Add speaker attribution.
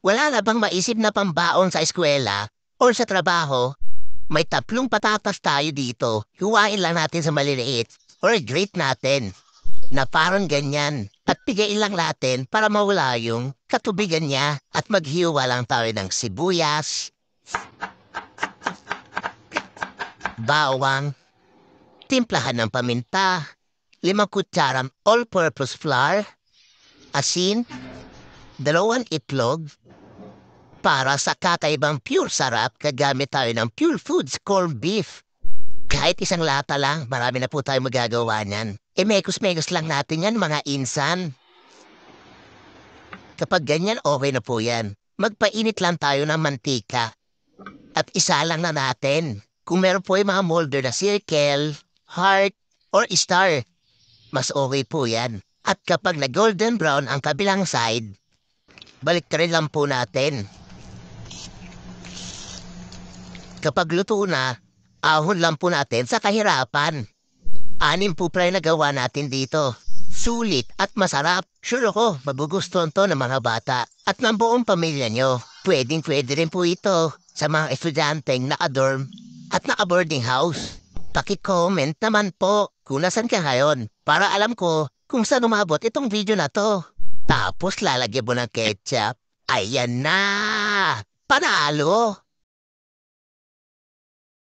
Speaker 1: Wala na bang maisip na pambaon sa eskwela or sa trabaho? May tatlong patatas tayo dito. Hiwain lang natin sa maliliit or grate natin na parang ganyan at pigain lang natin para mawala yung katubigan niya at maghiwa lang tayo ng sibuyas, bawang, timplahan ng paminta, limang kutsaram all-purpose flour, asin, dalawang itlog, para sa kakaibang pure sarap, gagamit tayo ng Pure Foods corned beef. Kahit isang lata lang, marami na po tayo magagawa niyan. E mekos-mekos lang natin yan, mga insan. Kapag ganyan, okay na po yan. Magpainit lang tayo ng mantika. At isa lang na natin. Kung meron po yung mga molder na circle, heart, or star, mas okay po yan. At kapag na golden brown ang kabilang side, balik rin lang po natin kapag luto na, ahon lang po natin sa kahirapan. Anim po pray na gawa natin dito. Sulit at masarap. Sure ko, magugustuhan to ng mga bata at ng buong pamilya nyo. Pwedeng pwede rin po ito sa mga estudyanteng na dorm at na boarding house. Paki-comment naman po kung nasan ka ngayon para alam ko kung saan umabot itong video na to. Tapos lalagyan mo ng ketchup. Ayan na! Panalo!